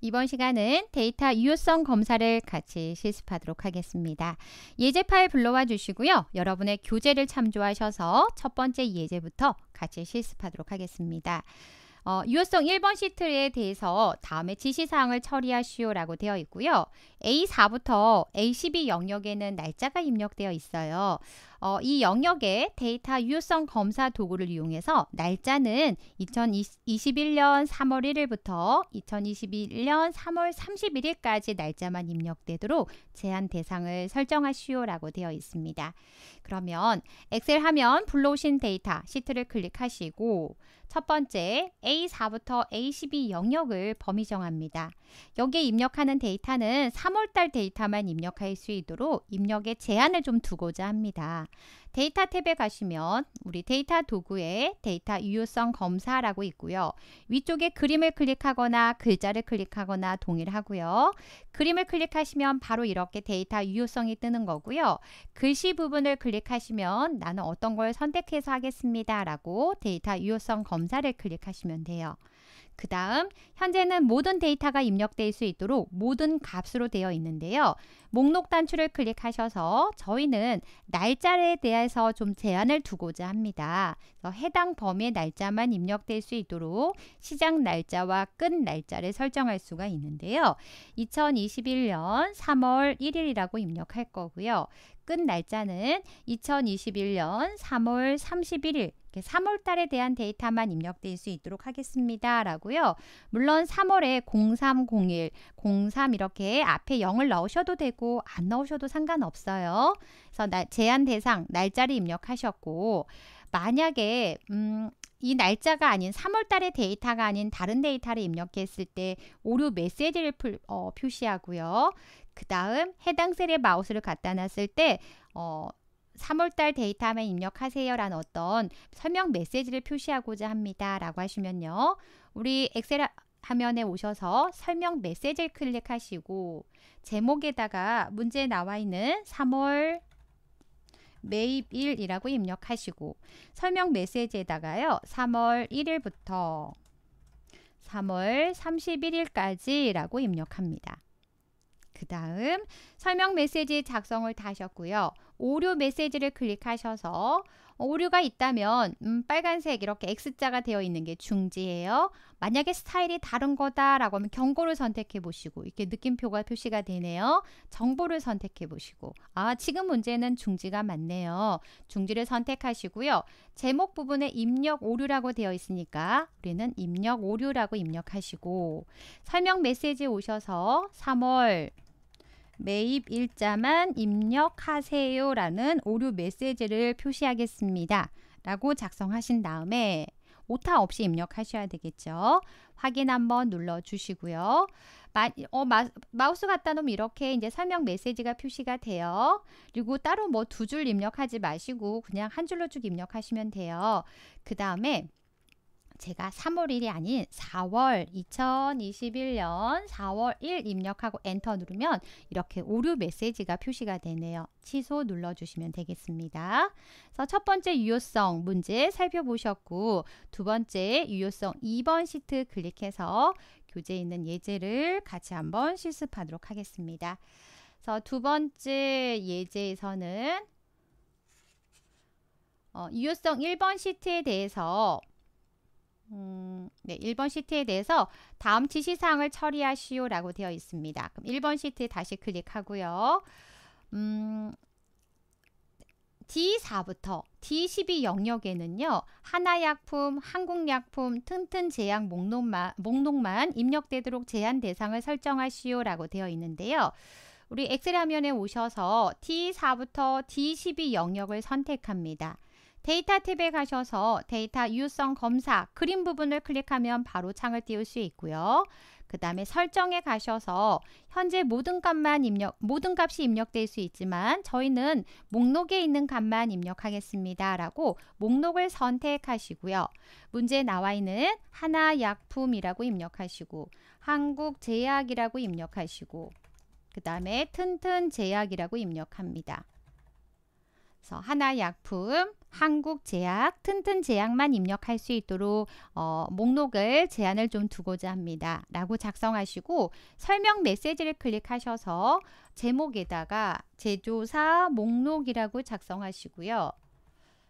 이번 시간은 데이터 유효성 검사를 같이 실습하도록 하겠습니다. 예제 파일 불러와 주시고요. 여러분의 교재를 참조하셔서 첫 번째 예제부터 같이 실습하도록 하겠습니다. 어, 유효성 1번 시트에 대해서 다음에 지시사항을 처리하시오라고 되어 있고요. A4부터 A12 영역에는 날짜가 입력되어 있어요. 어, 이 영역에 데이터 유효성 검사 도구를 이용해서 날짜는 2021년 3월 1일부터 2021년 3월 31일까지 날짜만 입력되도록 제한 대상을 설정하시오라고 되어 있습니다. 그러면 엑셀 화면 불러오신 데이터 시트를 클릭하시고 첫 번째, A4부터 A12 영역을 범위 정합니다. 여기에 입력하는 데이터는 3월달 데이터만 입력할 수 있도록 입력에 제한을 좀 두고자 합니다. 데이터 탭에 가시면 우리 데이터 도구에 데이터 유효성 검사라고 있고요. 위쪽에 그림을 클릭하거나 글자를 클릭하거나 동일하고요. 그림을 클릭하시면 바로 이렇게 데이터 유효성이 뜨는 거고요. 글씨 부분을 클릭하시면 나는 어떤 걸 선택해서 하겠습니다. 라고 데이터 유효성 검사를 클릭하시면 돼요. 그 다음 현재는 모든 데이터가 입력될 수 있도록 모든 값으로 되어 있는데요. 목록 단추를 클릭하셔서 저희는 날짜에 대해서 좀 제한을 두고자 합니다. 해당 범위의 날짜만 입력될 수 있도록 시작 날짜와 끝 날짜를 설정할 수가 있는데요. 2021년 3월 1일이라고 입력할 거고요. 끝 날짜는 2021년 3월 31일 3월 달에 대한 데이터만 입력될 수 있도록 하겠습니다. 라고요. 물론 3월에 0301, 03 이렇게 앞에 0을 넣으셔도 되고 안 넣으셔도 상관없어요. 그래서 제한 대상, 날짜를 입력하셨고 만약에 음, 이 날짜가 아닌 3월 달의 데이터가 아닌 다른 데이터를 입력했을 때 오류 메시지를 풀, 어, 표시하고요. 그 다음 해당 셀에 마우스를 갖다 놨을 때 어, 3월달 데이터만 입력하세요라는 어떤 설명 메시지를 표시하고자 합니다. 라고 하시면요. 우리 엑셀 화면에 오셔서 설명 메시지를 클릭하시고 제목에다가 문제에 나와 있는 3월 매입일이라고 입력하시고 설명 메시지에다가요. 3월 1일부터 3월 31일까지라고 입력합니다. 그 다음 설명 메시지 작성을 다 하셨고요. 오류 메시지를 클릭하셔서 오류가 있다면 음, 빨간색 이렇게 X자가 되어 있는 게 중지예요. 만약에 스타일이 다른 거다라고 하면 경고를 선택해 보시고 이렇게 느낌표가 표시가 되네요. 정보를 선택해 보시고 아 지금 문제는 중지가 맞네요. 중지를 선택하시고요. 제목 부분에 입력 오류라고 되어 있으니까 우리는 입력 오류라고 입력하시고 설명 메시지 오셔서 3월 매입 일자만 입력하세요라는 오류 메시지를 표시하겠습니다. 라고 작성하신 다음에 오타 없이 입력하셔야 되겠죠. 확인 한번 눌러 주시고요. 마, 어, 마, 우스 갖다 놓으면 이렇게 이제 설명 메시지가 표시가 돼요. 그리고 따로 뭐 두 줄 입력하지 마시고 그냥 한 줄로 쭉 입력하시면 돼요. 그 다음에 제가 3월 1일이 아닌 4월 2021년 4월 1 입력하고 엔터 누르면 이렇게 오류 메시지가 표시가 되네요. 취소 눌러주시면 되겠습니다. 그래서 첫 번째 유효성 문제 살펴보셨고 두 번째 유효성 2번 시트 클릭해서 교재에 있는 예제를 같이 한번 실습하도록 하겠습니다. 그래서 두 번째 예제에서는 어, 유효성 1번 시트에 대해서 음, 네, 1번 시트에 대해서 다음 지시사항을 처리하시오 라고 되어 있습니다. 그럼 1번 시트 다시 클릭하고요. 음, D4부터 D12 영역에는요. 하나약품, 한국약품, 튼튼제약 목록만, 목록만 입력되도록 제한 대상을 설정하시오 라고 되어 있는데요. 우리 엑셀 화면에 오셔서 D4부터 D12 영역을 선택합니다. 데이터 탭에 가셔서 데이터 유효성 검사 그림 부분을 클릭하면 바로 창을 띄울 수 있고요. 그 다음에 설정에 가셔서 현재 모든 값만 입력, 모든 값이 입력될 수 있지만 저희는 목록에 있는 값만 입력하겠습니다. 라고 목록을 선택하시고요. 문제에 나와 있는 하나약품이라고 입력하시고 한국제약이라고 입력하시고 그 다음에 튼튼제약이라고 입력합니다. 그래서 하나약품 한국 제약, 튼튼 제약만 입력할 수 있도록 어, 목록을 제한을 좀 두고자 합니다. 라고 작성하시고 설명 메시지를 클릭하셔서 제목에다가 제조사 목록이라고 작성하시고요.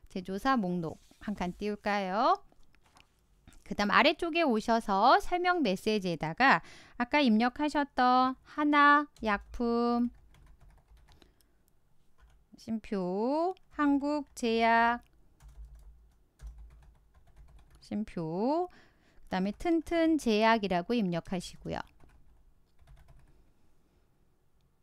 제조사 목록 한 칸 띄울까요? 그 다음 아래쪽에 오셔서 설명 메시지에다가 아까 입력하셨던 하나, 약품, 심표, 한국제약 심표 그 다음에 튼튼제약이라고 입력하시고요.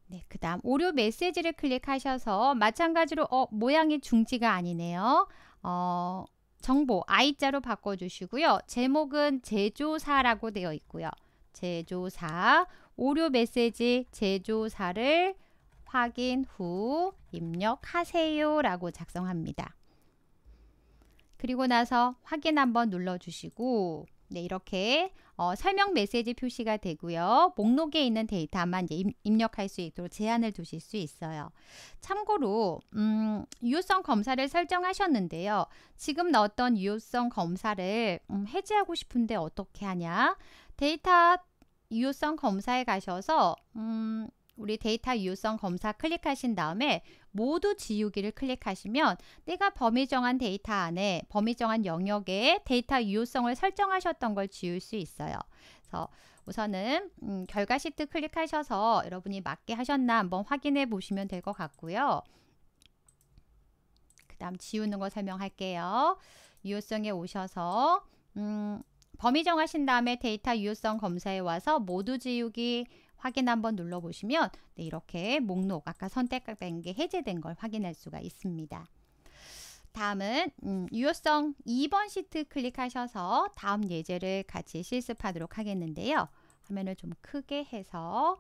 네, 그 다음 오류 메시지를 클릭하셔서 마찬가지로 어, 모양이 중지가 아니네요. 어, 정보 I자로 바꿔주시고요. 제목은 제조사라고 되어 있고요. 제조사, 오류 메시지 제조사를 확인 후 입력하세요 라고 작성합니다. 그리고 나서 확인 한번 눌러주시고 네, 이렇게 어, 설명 메시지 표시가 되고요. 목록에 있는 데이터만 이제 입력할 수 있도록 제한을 두실 수 있어요. 참고로 음, 유효성 검사를 설정하셨는데요. 지금 넣었던 유효성 검사를 음, 해제하고 싶은데 어떻게 하냐? 데이터 유효성 검사에 가셔서 음, 우리 데이터 유효성 검사 클릭하신 다음에 모두 지우기를 클릭하시면 내가 범위 정한 데이터 안에 범위 정한 영역에 데이터 유효성을 설정하셨던 걸 지울 수 있어요. 그래서 우선은 음, 결과 시트 클릭하셔서 여러분이 맞게 하셨나 한번 확인해 보시면 될 것 같고요. 그 다음 지우는 거 설명할게요. 유효성에 오셔서 음, 범위 정하신 다음에 데이터 유효성 검사에 와서 모두 지우기 확인 한번 눌러보시면 네, 이렇게 목록 아까 선택된 게 해제된 걸 확인할 수가 있습니다. 다음은 음, 유효성 2번 시트 클릭하셔서 다음 예제를 같이 실습하도록 하겠는데요. 화면을 좀 크게 해서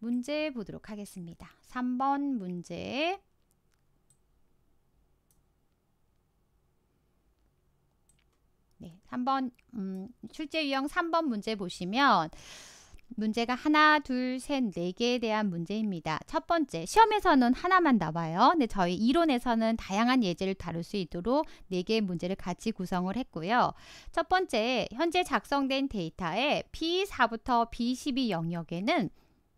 문제 보도록 하겠습니다. 3번 문제 네, 3번 음, 출제 유형 3번 문제 보시면 문제가 하나, 둘, 셋, 네 개에 대한 문제입니다. 첫 번째, 시험에서는 하나만 나와요. 근데 저희 이론에서는 다양한 예제를 다룰 수 있도록 네 개의 문제를 같이 구성을 했고요. 첫 번째, 현재 작성된 데이터의 B4부터 B12 영역에는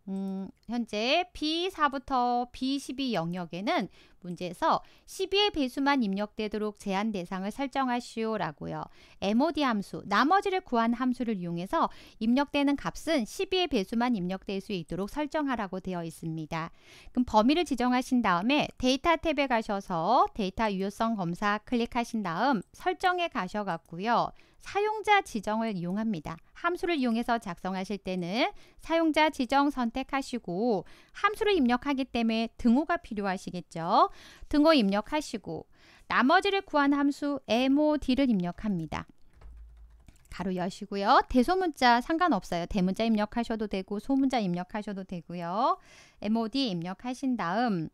음, 현재 B4부터 B12 영역에는 문제에서 12의 배수만 입력되도록 제한 대상을 설정하시오라고요. MOD 함수, 나머지를 구한 함수를 이용해서 입력되는 값은 12의 배수만 입력될 수 있도록 설정하라고 되어 있습니다. 그럼 범위를 지정하신 다음에 데이터 탭에 가셔서 데이터 유효성 검사 클릭하신 다음 설정에 가셔갖고요. 사용자 지정을 이용합니다. 함수를 이용해서 작성하실 때는 사용자 지정 선택하시고 함수를 입력하기 때문에 등호가 필요하시겠죠. 등호 입력하시고 나머지를 구한 함수 mod를 입력합니다. 가로 여시고요. 대소문자 상관없어요. 대문자 입력하셔도 되고 소문자 입력하셔도 되고요. mod 입력하신 다음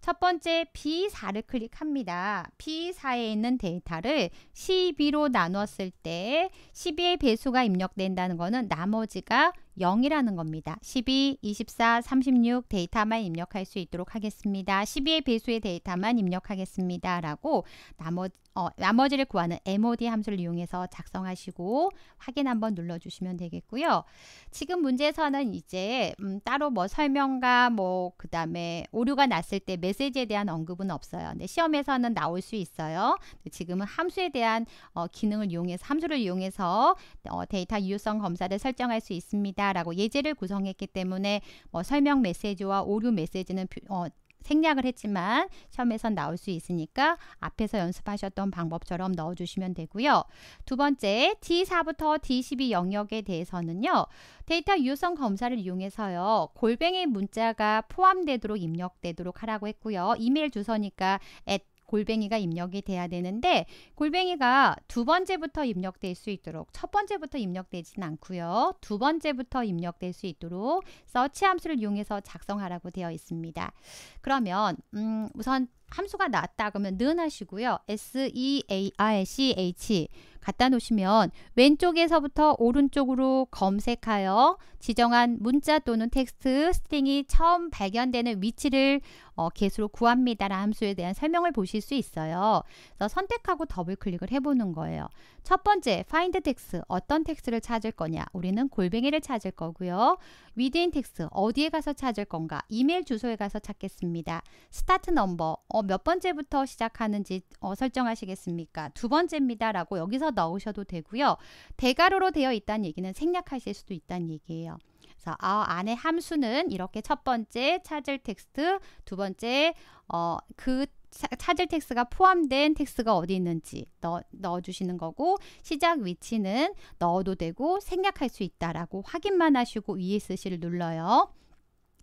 첫 번째 B4를 클릭합니다. B4에 있는 데이터를 C2로 나눴을 때 12의 배수가 입력된다는 것은 나머지가 0이라는 겁니다. 12, 24, 36 데이터만 입력할 수 있도록 하겠습니다. 12의 배수의 데이터만 입력하겠습니다. 라고 나머, 어, 나머지를 구하는 MOD 함수를 이용해서 작성하시고 확인 한번 눌러주시면 되겠고요. 지금 문제에서는 이제 음, 따로 뭐 설명과 뭐그 다음에 오류가 났을 때 메시지에 대한 언급은 없어요. 근데 시험에서는 나올 수 있어요. 지금은 함수에 대한 어, 기능을 이용해서 함수를 이용해서 어, 데이터 유효성 검사를 설정할 수 있습니다. 있다라고 예제를 구성했기 때문에 뭐 설명 메시지와 오류 메시지는 어, 생략을 했지만 시험에선 나올 수 있으니까 앞에서 연습하셨던 방법처럼 넣어주시면 되고요. 두 번째, D4부터 D12 영역에 대해서는요. 데이터 유효성 검사를 이용해서요. 골뱅이 문자가 포함되도록 입력되도록 하라고 했고요. 이메일 주소니까 at 골뱅이가 입력이 돼야 되는데 골뱅이가 두 번째부터 입력될 수 있도록 첫 번째부터 입력되진 않고요. 두 번째부터 입력될 수 있도록 서치 함수를 이용해서 작성하라고 되어 있습니다. 그러면 음, 우선 함수가 나왔다 그러면 는 하시고요. S E A R C H 갖다 놓으시면 왼쪽에서부터 오른쪽으로 검색하여 지정한 문자 또는 텍스트 스트링이 처음 발견되는 위치를 어, 개수로 구합니다라 함수에 대한 설명을 보실 수 있어요. 그래서 선택하고 더블 클릭을 해보는 거예요. 첫 번째 find text. 어떤 텍스를 트 찾을 거냐 우리는 골뱅이를 찾을 거고요. within text. 어디에 가서 찾을 건가 이메일 주소에 가서 찾겠습니다. start 스타트 넘버 어, 몇 번째부터 시작하는지 어, 설정하시겠습니까? 두 번째입니다 라고 여기서 넣으셔도 되고요. 대괄호로 되어 있다는 얘기는 생략하실 수도 있다는 얘기예요. 그래서 아, 안의 함수는 이렇게 첫 번째 찾을 텍스트, 두 번째 어, 그 찾을 텍스트가 포함된 텍스트가 어디 있는지 넣어주시는 거고 시작 위치는 넣어도 되고 생략할 수 있다라고 확인만 하시고 ESC를 눌러요.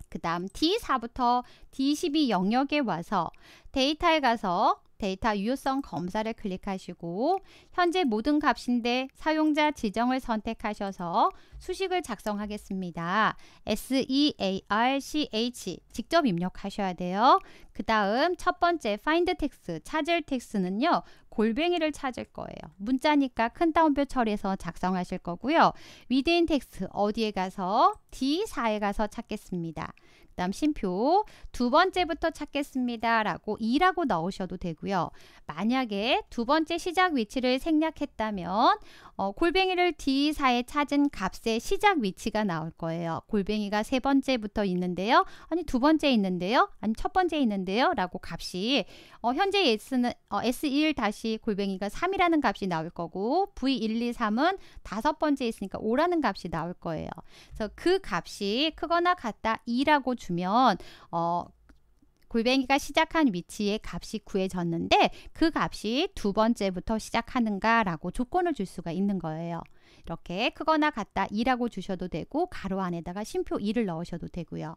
그 다음 D4부터 D12 영역에 와서 데이터에 가서 데이터 유효성 검사를 클릭하시고 현재 모든 값인데 사용자 지정을 선택하셔서 수식을 작성하겠습니다. SEARCH 직접 입력하셔야 돼요. 그 다음 첫 번째 find text 찾을 텍스는요. 골뱅이를 찾을 거예요. 문자니까 큰 따옴표 처리해서 작성하실 거고요. 위대인 텍스 어디에 가서 D4에 가서 찾겠습니다. 다음 심표 두 번째부터 찾겠습니다. 라고 2라고 넣으셔도 되고요. 만약에 두 번째 시작 위치를 생략했다면 어, 골뱅이를 d 4에 찾은 값의 시작 위치가 나올 거예요. 골뱅이가 세 번째부터 있는데요. 아니 두 번째 있는데요. 아니 첫 번째 있는데요. 라고 값이 어, 현재 S는 어, S1 다시 골뱅이가 3이라는 값이 나올 거고 V1, 2, 3은 다섯 번째 있으니까 5라는 값이 나올 거예요. 그래서 그 값이 크거나 같다 2라고 주 주면 어, 골뱅이가 시작한 위치에 값이 구해졌는데 그 값이 두 번째부터 시작하는가라고 조건을 줄 수가 있는 거예요. 이렇게 크거나 같다 2라고 주셔도 되고 가로 안에다가 심표 2를 넣으셔도 되고요.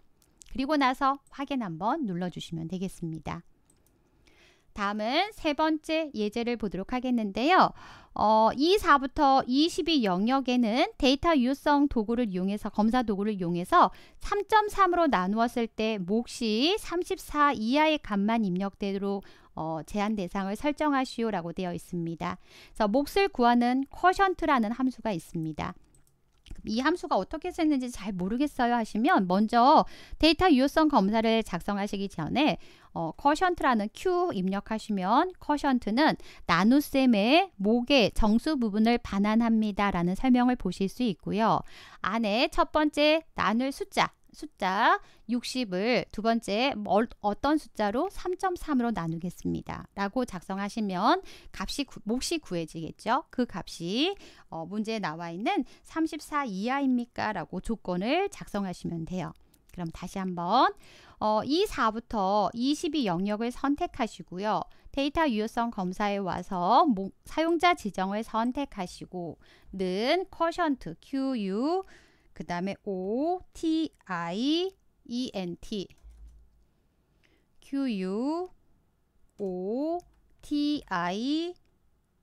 그리고 나서 확인 한번 눌러주시면 되겠습니다. 다음은 세 번째 예제를 보도록 하겠는데요. 어, 24부터 22 영역에는 데이터 유효성 도구를 이용해서 검사 도구를 이용해서 3.3으로 나누었을 때 몫이 34 이하의 값만 입력대로 어, 제한 대상을 설정하시오라고 되어 있습니다. 그래서 몫을 구하는 쿼션트라는 함수가 있습니다. 이 함수가 어떻게 쓰는지 잘 모르겠어요 하시면 먼저 데이터 유효성 검사를 작성하시기 전에 어, 커션트라는 Q 입력하시면 커션트는 나눗셈의 목의 정수 부분을 반환합니다 라는 설명을 보실 수 있고요. 안에 첫 번째 나눌 숫자 숫자 60을 두 번째 어떤 숫자로 3.3으로 나누겠습니다. 라고 작성하시면 값이 구, 몫이 구해지겠죠. 그 값이 어, 문제에 나와 있는 34 이하입니까? 라고 조건을 작성하시면 돼요. 그럼 다시 한번 어, 24부터 22 영역을 선택하시고요. 데이터 유효성 검사에 와서 모, 사용자 지정을 선택하시고 는 쿼션트 QU 그 다음에 O, T, I, E, N, T Q, U, O, T, I,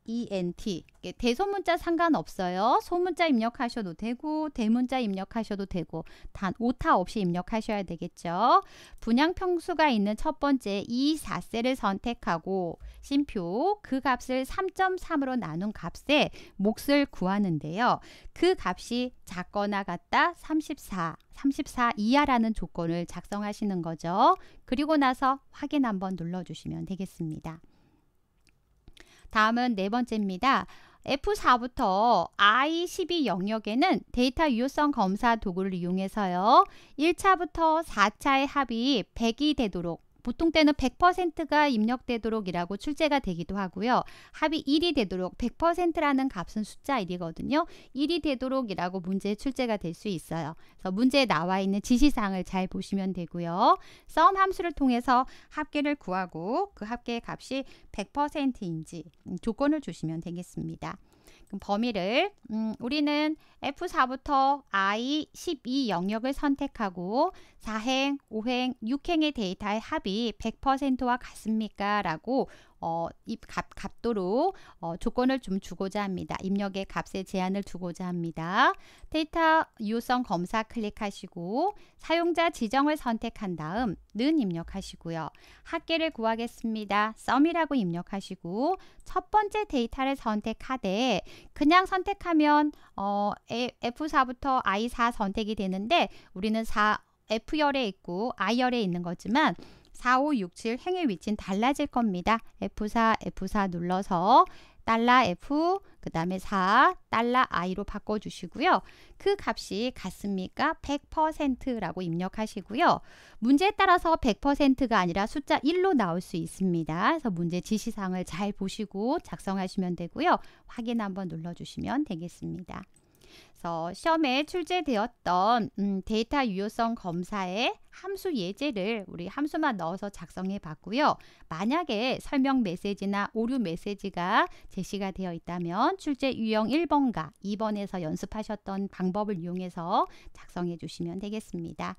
ent 대소문자 상관없어요. 소문자 입력하셔도 되고 대문자 입력하셔도 되고 단 오타 없이 입력하셔야 되겠죠. 분양 평수가 있는 첫 번째 이4세를 선택하고 심표 그 값을 3.3으로 나눈 값에 몫을 구하는데요. 그 값이 작거나 같다 34 34 이하라는 조건을 작성하시는 거죠. 그리고 나서 확인 한번 눌러주시면 되겠습니다. 다음은 네 번째입니다. F4부터 I12 영역에는 데이터 유효성 검사 도구를 이용해서요. 1차부터 4차의 합이 100이 되도록 보통 때는 100%가 입력되도록이라고 출제가 되기도 하고요. 합이 1이 되도록 100%라는 값은 숫자 1이거든요. 1이 되도록이라고 문제 에 출제가 될 수 있어요. 그래서 문제에 나와 있는 지시사항을 잘 보시면 되고요. sum 함수를 통해서 합계를 구하고 그 합계의 값이 100%인지 조건을 주시면 되겠습니다. 그럼 범위를 음, 우리는 F4부터 I12 영역을 선택하고 4행, 5행, 6행의 데이터의 합이 100%와 같습니까? 라고 어, 입값 값도로 어, 조건을 좀 주고자 합니다. 입력의 값에 제한을 두고자 합니다. 데이터 유효성 검사 클릭하시고 사용자 지정을 선택한 다음 는 입력하시고요. 학계를 구하겠습니다. 썸이라고 입력하시고 첫 번째 데이터를 선택하되 그냥 선택하면 어, F4부터 I4 선택이 되는데 우리는 4 F열에 있고 I열에 있는 거지만 4567 행의 위치는 달라질 겁니다. F4, F4 눌러서 달러 F 그 다음에 4 달러 I로 바꿔주시고요. 그 값이 같습니까? 100%라고 입력하시고요. 문제에 따라서 100%가 아니라 숫자 1로 나올 수 있습니다. 그래서 문제 지시사항을 잘 보시고 작성하시면 되고요. 확인 한번 눌러주시면 되겠습니다. 그래서 시험에 출제되었던 음, 데이터 유효성 검사의 함수 예제를 우리 함수만 넣어서 작성해 봤고요. 만약에 설명 메시지나 오류 메시지가 제시가 되어 있다면 출제 유형 1번과 2번에서 연습하셨던 방법을 이용해서 작성해 주시면 되겠습니다.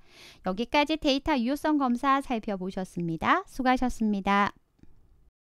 여기까지 데이터 유효성 검사 살펴보셨습니다. 수고하셨습니다.